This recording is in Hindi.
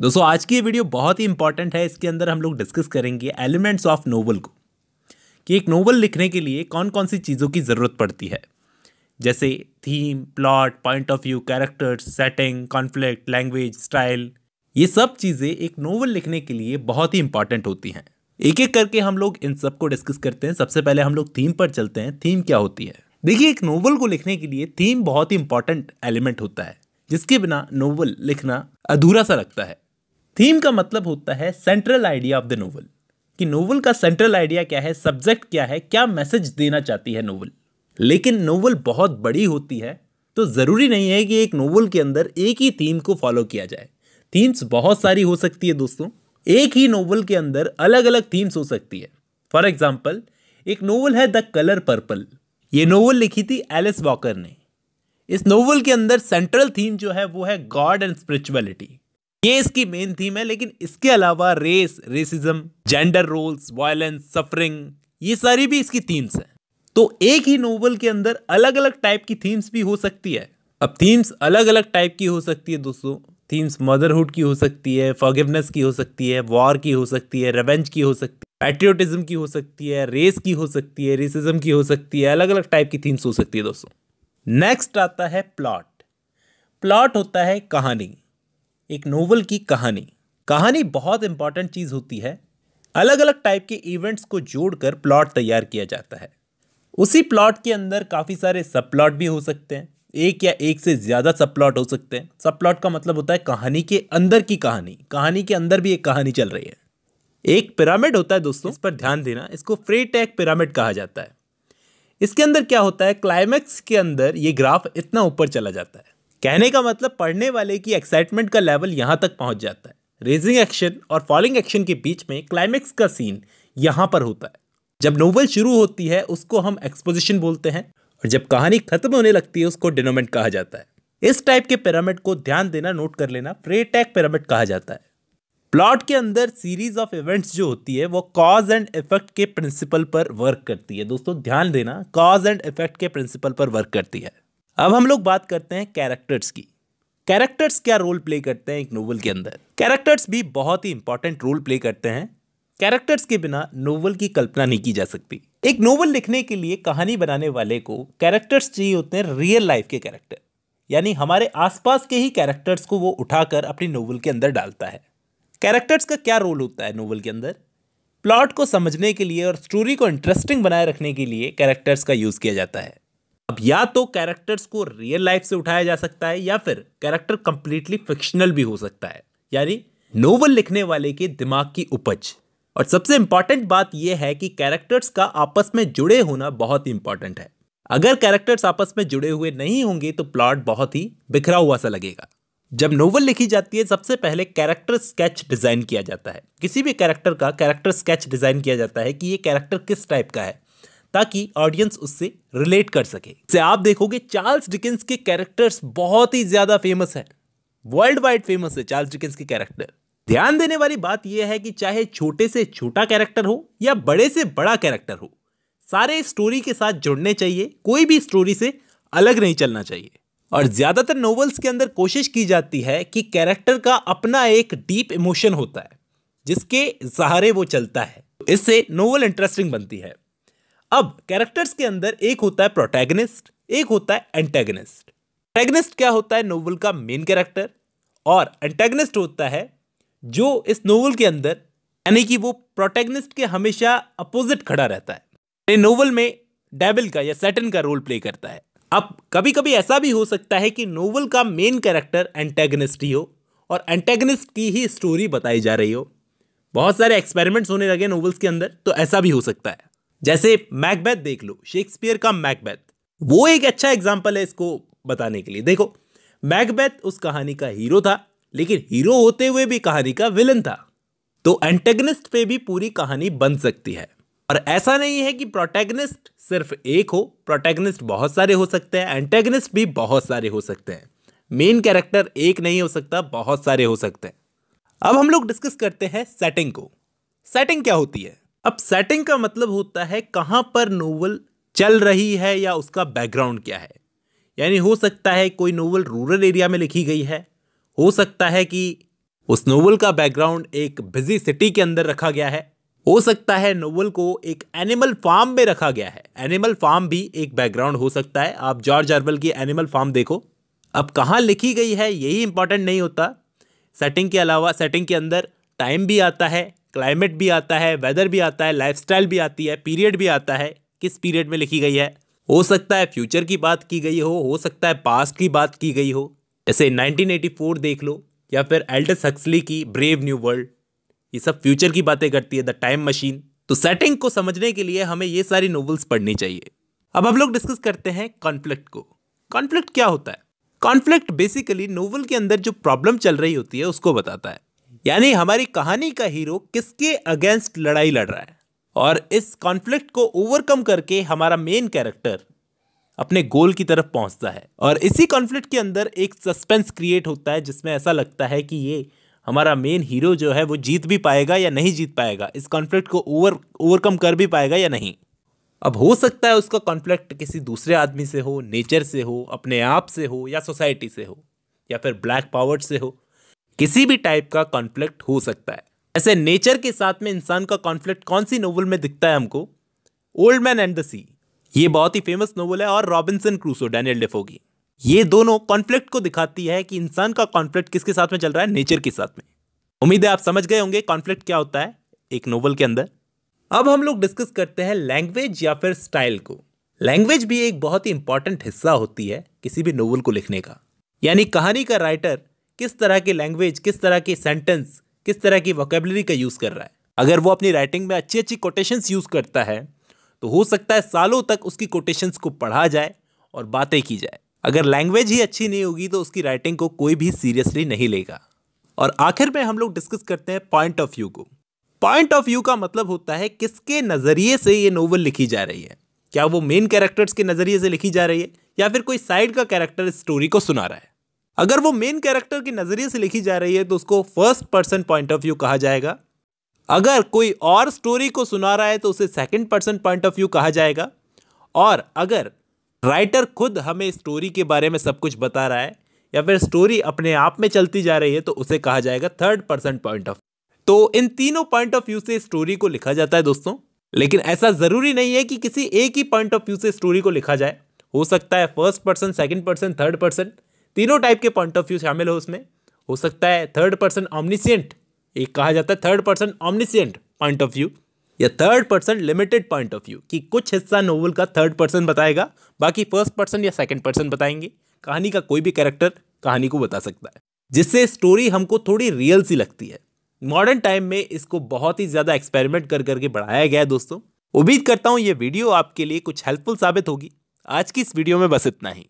दोस्तों आज की ये वीडियो बहुत ही इंपॉर्टेंट है इसके अंदर हम लोग डिस्कस करेंगे एलिमेंट्स ऑफ नोवल को कि एक नोवल लिखने के लिए कौन कौन सी चीज़ों की ज़रूरत पड़ती है जैसे theme plot point of view characters setting conflict language style ये सब चीज़ें एक नोवल लिखने के लिए बहुत ही इंपॉर्टेंट होती हैं एक एक करके हम लोग इन सब को डिस्कस करते हैं सबसे पहले हम लोग थीम पर चलते हैं थीम क्या होती है देखिए एक नोवल को लिखने के लिए थीम बहुत ही इंपॉर्टेंट एलिमेंट होता है जिसके बिना नोवल लिखना अधूरा सा लगता है थीम का मतलब होता है central idea of the novel कि नोवल का सेंट्रल आइडिया क्या है सब्जेक्ट क्या है क्या मैसेज देना चाहती है नोवल लेकिन नोवल बहुत बड़ी होती है तो ज़रूरी नहीं है कि एक नोवल के अंदर एक ही थीम को फॉलो किया जाए थीम्स बहुत सारी हो सकती है दोस्तों एक ही नोवल के अंदर अलग अलग थीम्स हो सकती है फॉर एग्जाम्पल एक नोवल है द कलर पर्पल ये नोवल लिखी थी एलिस वॉकर ने इस नोवल के अंदर सेंट्रल थीम जो है वो है गॉड एंड स्पिरिचुअलिटी ये इसकी मेन थीम है लेकिन इसके अलावा race racism gender roles violence suffering ये सारी भी इसकी थीम्स हैं तो एक ही नोवेल के अंदर अलग अलग टाइप की थीम्स भी हो सकती है अब थीम्स अलग अलग टाइप की हो सकती है दोस्तों थीम्स मदरहुड की हो सकती है फॉगिवनेस की हो सकती है वॉर की हो सकती है रेवेंज की हो सकती है पैट्रियोटिज्म की हो सकती है रेस की हो सकती है रेसिज्म की हो सकती है अलग अलग टाइप की थीम्स हो सकती है दोस्तों नेक्स्ट आता है प्लॉट प्लॉट होता है कहानी एक नोवल की कहानी कहानी बहुत इंपॉर्टेंट चीज़ होती है अलग अलग टाइप के इवेंट्स को जोड़कर प्लॉट तैयार किया जाता है उसी प्लॉट के अंदर काफ़ी सारे सब प्लॉट भी हो सकते हैं एक या एक से ज़्यादा सब प्लॉट हो सकते हैं सब प्लॉट का मतलब होता है कहानी के अंदर की कहानी कहानी के अंदर भी एक कहानी चल रही है एक पिरामिड होता है दोस्तों इस पर ध्यान देना इसको फ्री टैक पिरामिड कहा जाता है इसके अंदर क्या होता है क्लाइमैक्स के अंदर ये ग्राफ इतना ऊपर चला जाता है कहने का मतलब पढ़ने वाले की एक्साइटमेंट का लेवल यहाँ तक पहुँच जाता है रेजिंग एक्शन और फॉलिंग एक्शन के बीच में क्लाइमेक्स का सीन यहाँ पर होता है जब नोवेल शुरू होती है उसको हम एक्सपोजिशन बोलते हैं और जब कहानी खत्म होने लगती है उसको डिनोमेंट कहा जाता है इस टाइप के पिरामिड को ध्यान देना नोट कर लेना फ्रेटैक पिरामिड कहा जाता है प्लॉट के अंदर सीरीज ऑफ इवेंट्स जो होती है वो कॉज एंड इफेक्ट के प्रिंसिपल पर वर्क करती है दोस्तों ध्यान देना कॉज एंड इफेक्ट के प्रिंसिपल पर वर्क करती है अब हम लोग बात करते हैं कैरेक्टर्स की कैरेक्टर्स क्या रोल प्ले करते हैं एक नोवेल के अंदर कैरेक्टर्स भी बहुत ही इंपॉर्टेंट रोल प्ले करते हैं कैरेक्टर्स के बिना नोवेल की कल्पना नहीं की जा सकती एक नोवेल लिखने के लिए कहानी बनाने वाले को कैरेक्टर्स चाहिए होते हैं रियल लाइफ के कैरेक्टर यानी हमारे आसपास के ही कैरेक्टर्स को वो उठाकर अपनी नोवेल के अंदर डालता है कैरेक्टर्स का क्या रोल होता है नोवेल के अंदर प्लॉट को समझने के लिए और स्टोरी को इंटरेस्टिंग बनाए रखने के लिए कैरेक्टर्स का यूज़ किया जाता है अब या तो कैरेक्टर्स को रियल लाइफ से उठाया जा सकता है या फिर कैरेक्टर कंप्लीटली फिक्शनल भी हो सकता है यानी नोवल लिखने वाले के दिमाग की उपज और सबसे इंपॉर्टेंट बात यह है कि कैरेक्टर्स का आपस में जुड़े होना बहुत ही इंपॉर्टेंट है अगर कैरेक्टर्स आपस में जुड़े हुए नहीं होंगे तो प्लॉट बहुत ही बिखरा हुआ सा लगेगा जब नोवल लिखी जाती है सबसे पहले कैरेक्टर स्केच डिज़ाइन किया जाता है किसी भी कैरेक्टर का कैरेक्टर स्केच डिज़ाइन किया जाता है कि ये कैरेक्टर किस टाइप का है ताकि ऑडियंस उससे रिलेट कर सके से आप देखोगे चार्ल्स डिकेंस के कैरेक्टर्स बहुत ही ज्यादा फेमस है वर्ल्ड वाइड फेमस है चार्ल्स डिकेंस के कैरेक्टर ध्यान देने वाली बात यह है कि चाहे छोटे से छोटा कैरेक्टर हो या बड़े से बड़ा कैरेक्टर हो सारे स्टोरी के साथ जुड़ने चाहिए कोई भी स्टोरी से अलग नहीं चलना चाहिए और ज्यादातर नॉवेल्स के अंदर कोशिश की जाती है कि कैरेक्टर का अपना एक डीप इमोशन होता है जिसके सहारे वो चलता है इससे नोवेल इंटरेस्टिंग बनती है अब कैरेक्टर्स के अंदर एक होता है प्रोटैगनिस्ट एक होता है एंटेगनिस्ट प्रोटैगनिस्ट क्या होता है नोवेल का मेन कैरेक्टर और एंटेगनिस्ट होता है जो इस नोवेल के अंदर यानी कि वो प्रोटैगनिस्ट के हमेशा अपोजिट खड़ा रहता है नोवेल में डेविल का या सेटन का रोल प्ले करता है अब कभी कभी ऐसा भी हो सकता है कि नोवेल का मेन कैरेक्टर एंटेगनिस्ट ही हो और एंटेगनिस्ट की ही स्टोरी बताई जा रही हो बहुत सारे एक्सपेरिमेंट्स होने लगे नोवेल्स के अंदर तो ऐसा भी हो सकता है जैसे मैकबैथ देख लो शेक्सपियर का मैकबैथ वो एक अच्छा एग्जाम्पल है इसको बताने के लिए देखो मैकबैथ उस कहानी का हीरो था लेकिन हीरो होते हुए भी कहानी का विलन था तो एंटेगनिस्ट पे भी पूरी कहानी बन सकती है और ऐसा नहीं है कि प्रोटेगनिस्ट सिर्फ एक हो प्रोटेगनिस्ट बहुत सारे हो सकते हैं एंटेगनिस्ट भी बहुत सारे हो सकते हैं मेन कैरेक्टर एक नहीं हो सकता बहुत सारे हो सकते हैं अब हम लोग डिस्कस करते हैं सेटिंग को सेटिंग क्या होती है अब सेटिंग का मतलब होता है कहाँ पर नोवल चल रही है या उसका बैकग्राउंड क्या है यानी हो सकता है कोई नोवल रूरल एरिया में लिखी गई है हो सकता है कि उस नोवल का बैकग्राउंड एक बिजी सिटी के अंदर रखा गया है हो सकता है नोवल को एक एनिमल फार्म में रखा गया है एनिमल फार्म भी एक बैकग्राउंड हो सकता है आप जॉर्ज अर्बल की एनिमल फार्म देखो अब कहाँ लिखी गई है यही इंपॉर्टेंट नहीं होता सेटिंग के अलावा सेटिंग के अंदर टाइम भी आता है क्लाइमेट भी आता है वेदर भी आता है लाइफ भी आती है पीरियड भी आता है किस पीरियड में लिखी गई है हो सकता है फ्यूचर की बात की गई हो हो सकता है पास्ट की बात की गई हो जैसे 1984 देख लो या फिर एल्डस हक्सली की ब्रेव न्यू वर्ल्ड ये सब फ्यूचर की बातें करती है द टाइम मशीन तो सेटिंग को समझने के लिए हमें ये सारी नॉवेल्स पढ़नी चाहिए अब हम लोग डिस्कस करते हैं कॉन्फ्लिक्ट को कॉन्फ्लिक्ट क्या होता है कॉन्फ्लिक्ट बेसिकली नोवल के अंदर जो प्रॉब्लम चल रही होती है उसको बताता है यानी हमारी कहानी का हीरो किसके अगेंस्ट लड़ाई लड़ रहा है और इस कॉन्फ्लिक्ट को ओवरकम करके हमारा मेन कैरेक्टर अपने गोल की तरफ पहुंचता है और इसी कॉन्फ्लिक्ट के अंदर एक सस्पेंस क्रिएट होता है जिसमें ऐसा लगता है कि ये हमारा मेन हीरो जो है वो जीत भी पाएगा या नहीं जीत पाएगा इस कॉन्फ्लिक्ट को ओवर ओवरकम कर भी पाएगा या नहीं अब हो सकता है उसका कॉन्फ्लिक्ट किसी दूसरे आदमी से हो नेचर से हो अपने आप से हो या सोसाइटी से हो या फिर ब्लैक पावर से हो किसी भी टाइप का कॉन्फ्लिक्ट हो सकता है ऐसे नेचर के साथ में इंसान का कॉन्फ्लिक्ट कौन सी नोवेल में दिखता है हमको old man and the sea ये बहुत ही फेमस नोवेल है और रॉबिन्सन क्रूसो डैनियल डेफो की ये दोनों कॉन्फ्लिक्ट को दिखाती है कि इंसान का कॉन्फ्लिक्ट किसके साथ में चल रहा है नेचर के साथ में उम्मीद है आप समझ गए होंगे कॉन्फ्लिक्ट क्या होता है एक नोवेल के अंदर अब हम लोग डिस्कस करते हैं लैंग्वेज या फिर स्टाइल को लैंग्वेज भी एक बहुत ही इंपॉर्टेंट हिस्सा होती है किसी भी नोवेल को लिखने का यानी कहानी का राइटर किस तरह की लैंग्वेज किस तरह की सेंटेंस किस तरह की वोकेबलरी का यूज़ कर रहा है अगर वो अपनी राइटिंग में अच्छी अच्छी कोटेशंस यूज़ करता है तो हो सकता है सालों तक उसकी कोटेशंस को पढ़ा जाए और बातें की जाए अगर लैंग्वेज ही अच्छी नहीं होगी तो उसकी राइटिंग को कोई भी सीरियसली नहीं लेगा और आखिर में हम लोग डिस्कस करते हैं पॉइंट ऑफ व्यू को पॉइंट ऑफ व्यू का मतलब होता है किसके नज़रिए से ये नोवेल लिखी जा रही है क्या वो मेन कैरेक्टर्स के नज़रिए से लिखी जा रही है या फिर कोई साइड का कैरेक्टर इस स्टोरी को सुना रहा है अगर वो मेन कैरेक्टर के नज़रिए से लिखी जा रही है तो उसको first person point of view कहा जाएगा अगर कोई और स्टोरी को सुना रहा है तो उसे second person point of view कहा जाएगा और अगर राइटर खुद हमें स्टोरी के बारे में सब कुछ बता रहा है या फिर स्टोरी अपने आप में चलती जा रही है तो उसे कहा जाएगा थर्ड पर्सन पॉइंट ऑफ तो इन तीनों पॉइंट ऑफ व्यू से स्टोरी को लिखा जाता है दोस्तों लेकिन ऐसा ज़रूरी नहीं है कि किसी एक ही पॉइंट ऑफ व्यू से स्टोरी को लिखा जाए हो सकता है first person second person third person तीनों टाइप के पॉइंट ऑफ व्यू शामिल हो उसमें हो सकता है थर्ड पर्सन ऑमनिसियंट एक कहा जाता है third person omniscient point of view या third person limited point of view कि कुछ हिस्सा नोवल का थर्ड पर्सन बताएगा बाकी फर्स्ट पर्सन या सेकेंड पर्सन बताएंगे कहानी का कोई भी कैरेक्टर कहानी को बता सकता है जिससे स्टोरी हमको थोड़ी रियल सी लगती है मॉडर्न टाइम में इसको बहुत ही ज़्यादा एक्सपेरिमेंट कर करके बढ़ाया गया है दोस्तों उम्मीद करता हूँ ये वीडियो आपके लिए कुछ हेल्पफुल साबित होगी आज की इस वीडियो में बस इतना ही